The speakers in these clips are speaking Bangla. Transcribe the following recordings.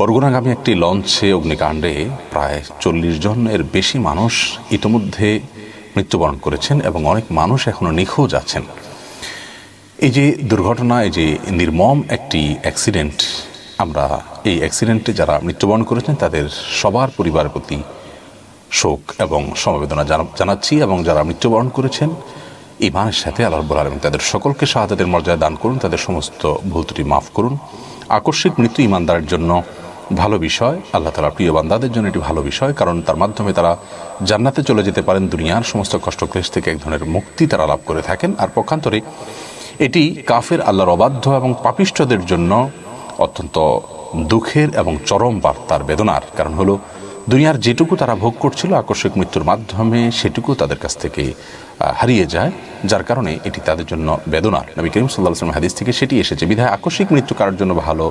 পরগনাগামী একটি লঞ্চে অগ্নিকাণ্ডে প্রায় চল্লিশ জনের বেশি মানুষ ইতিমধ্যে মৃত্যুবরণ করেছেন এবং অনেক মানুষ এখনও নিখোঁজ আছেন এই যে দুর্ঘটনা এই যে নির্মম একটি অ্যাক্সিডেন্ট আমরা এই অ্যাক্সিডেন্টে যারা মৃত্যুবরণ করেছেন তাদের সবার পরিবারের প্রতি শোক এবং সমবেদনা জানাচ্ছি এবং যারা মৃত্যুবরণ করেছেন ইমানের সাথে আল্লাহ বলার এবং তাদের সকলকে সাহায্যের মর্যাদা দান করুন তাদের সমস্ত ভুল ত্রুটি মাফ করুন আকস্মিক মৃত্যু ইমানদারের জন্য ভালো বিষয় আল্লাহ তালা প্রিয় বান্দাদের জন্য এটি ভালো বিষয় কারণ তার মাধ্যমে তারা জান্নাতে চলে যেতে পারেন দুনিয়ার সমস্ত ক্লেশ থেকে এক ধরনের মুক্তি তারা লাভ করে থাকেন আর পক্ষান্তরে এটি কাফের আল্লাহর অবাধ্য এবং পাপিষ্টদের জন্য অত্যন্ত দুঃখের এবং চরম বার্তার বেদনার কারণ হলো দুনিয়ার যেটুকু তারা ভোগ করছিল আকস্মিক মৃত্যুর মাধ্যমে সেটুকু তাদের কাছ থেকে হারিয়ে যায় যার কারণে এটি তাদের জন্য বেদনার নবী করিম সাল্লাহ আসলাম হাদিস থেকে সেটি এসেছে বিধায় আকস্মিক মৃত্যু কারোর জন্য ভালো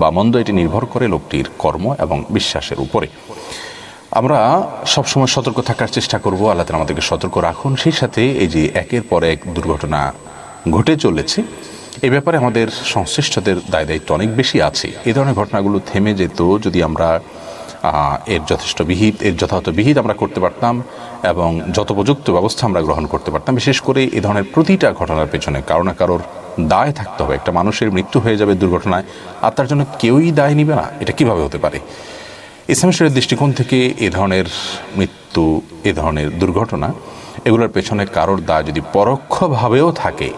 বা মন্দ এটি নির্ভর করে লোকটির কর্ম এবং বিশ্বাসের উপরে আমরা সবসময় সতর্ক থাকার চেষ্টা করব আল্লাহ তালা আমাদেরকে সতর্ক রাখুন সেই সাথে এই যে একের পর এক দুর্ঘটনা ঘটে চলেছে এ ব্যাপারে আমাদের সংশ্লিষ্টদের দায় দায়িত্ব অনেক বেশি আছে এ ধরনের ঘটনাগুলো থেমে যেত যদি আমরা এর যথেষ্ট বিহিত এর যথাযথ বিহিত আমরা করতে পারতাম এবং যত ব্যবস্থা আমরা গ্রহণ করতে পারতাম বিশেষ করে এ ধরনের প্রতিটা ঘটনার পেছনে কারো না কারোর দায় থাকতে হবে একটা মানুষের মৃত্যু হয়ে যাবে দুর্ঘটনায় আর তার জন্য কেউই দায় নিবে না এটা কিভাবে হতে পারে ইসলামেশ্বরের দৃষ্টিকোণ থেকে এ ধরনের মৃত্যু এ ধরনের দুর্ঘটনা এগুলোর পেছনে কারোর দায় যদি পরোক্ষভাবেও থাকে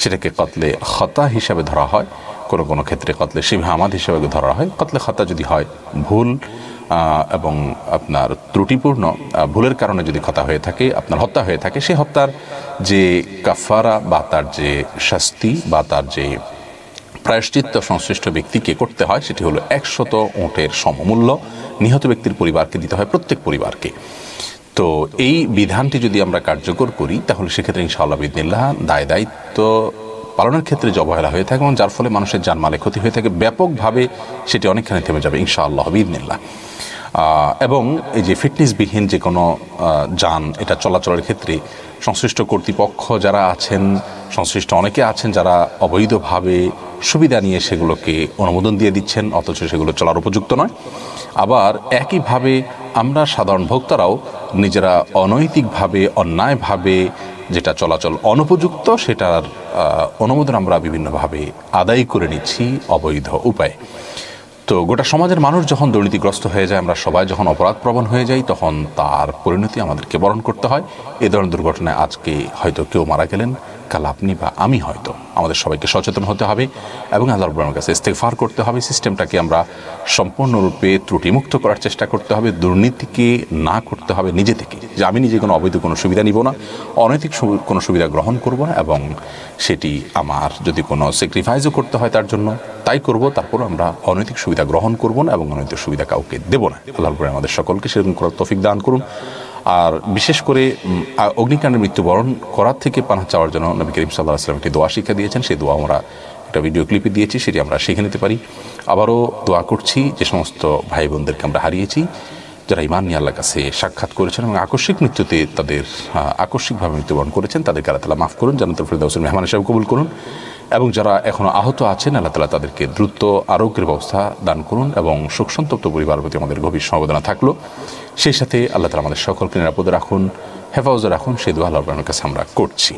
সেটাকে কতলে হতা হিসাবে ধরা হয় কোনো কোনো ক্ষেত্রে কতলে শিবহামাদ হিসাবে ধরা হয় কতলে খতা যদি হয় ভুল এবং আপনার ত্রুটিপূর্ণ ভুলের কারণে যদি ক্ষতা হয়ে থাকে আপনার হত্যা হয়ে থাকে সে হত্যার যে কাফারা বা তার যে শাস্তি বা তার যে প্রায়শ্চিত্ত সংশ্লিষ্ট ব্যক্তিকে করতে হয় সেটি হলো একশত ওঁটের সমমূল্য নিহত ব্যক্তির পরিবারকে দিতে হয় প্রত্যেক পরিবারকে তো এই বিধানটি যদি আমরা কার্যকর করি তাহলে সেক্ষেত্রে ইনশাআল্লাহ বিদিনিল্লাহ দায় দায়িত্ব পালনের ক্ষেত্রে অবহেলা হয়ে থাকে এবং যার ফলে মানুষের জানমালে ক্ষতি হয়ে থাকে ব্যাপকভাবে সেটি অনেকখানি থেমে যাবে ইনশাআল্লাহ বিদিনিল্লা এবং এই যে ফিটনেসবিহীন যে কোনো যান এটা চলাচলের ক্ষেত্রে সংশ্লিষ্ট কর্তৃপক্ষ যারা আছেন সংশ্লিষ্ট অনেকে আছেন যারা অবৈধভাবে সুবিধা নিয়ে সেগুলোকে অনুমোদন দিয়ে দিচ্ছেন অথচ সেগুলো চলার উপযুক্ত নয় আবার একইভাবে আমরা সাধারণ ভোক্তারাও নিজেরা অনৈতিকভাবে অন্যায়ভাবে যেটা চলাচল অনুপযুক্ত সেটার অনুমোদন আমরা বিভিন্নভাবে আদায় করে নিচ্ছি অবৈধ উপায়ে তো গোটা সমাজের মানুষ যখন দুর্নীতিগ্রস্ত হয়ে যায় আমরা সবাই যখন অপরাধ প্রবণ হয়ে যাই তখন তার পরিণতি আমাদেরকে বরণ করতে হয় এ ধরনের দুর্ঘটনায় আজকে হয়তো কেউ মারা গেলেন লাভ আপনি বা আমি হয়তো আমাদের সবাইকে সচেতন হতে হবে এবং আল্লাহ রবুল্লার কাছে ইস্তেফার করতে হবে সিস্টেমটাকে আমরা সম্পূর্ণরূপে ত্রুটিমুক্ত করার চেষ্টা করতে হবে দুর্নীতিকে না করতে হবে নিজে থেকে যে আমি নিজে কোনো অবৈধ কোনো সুবিধা নিব না অনৈতিক কোনো সুবিধা গ্রহণ করব না এবং সেটি আমার যদি কোনো স্যাক্রিফাইসও করতে হয় তার জন্য তাই করব তারপর আমরা অনৈতিক সুবিধা গ্রহণ করব না এবং অনৈতিক সুবিধা কাউকে দেব না আল্লাহ আমাদের সকলকে সেরকম করার তফিক দান করুন আর বিশেষ করে অগ্নিকাণ্ডের মৃত্যুবরণ করার থেকে পানা চাওয়ার জন্য নবী করিম সাল্লাহ আসলাম একটি দোয়া শিক্ষা দিয়েছেন সেই দোয়া আমরা একটা ভিডিও ক্লিপে দিয়েছি সেটি আমরা শিখে নিতে পারি আবারও দোয়া করছি যে সমস্ত ভাই বোনদেরকে আমরা হারিয়েছি যারা ইমান নিয়ে আল্লাহ কাছে সাক্ষাৎ করেছেন এবং আকস্মিক মৃত্যুতে তাদের আকস্মিকভাবে মৃত্যুবরণ করেছেন তাদেরকে আল্লাহ মাফ করুন জানাতুল ফিরদাউসের মেহমান হিসাবে কবুল করুন এবং যারা এখনও আহত আছেন আল্লাহ তালা তাদেরকে দ্রুত আরোগ্যের ব্যবস্থা দান করুন এবং সন্তপ্ত পরিবার প্রতি আমাদের গভীর সমবেদনা থাকলো সেই সাথে আল্লাহ তালা আমাদের সকলকে নিরাপদে রাখুন হেফাজতে রাখুন সেই দোয়া আল্লাহ কাছে আমরা করছি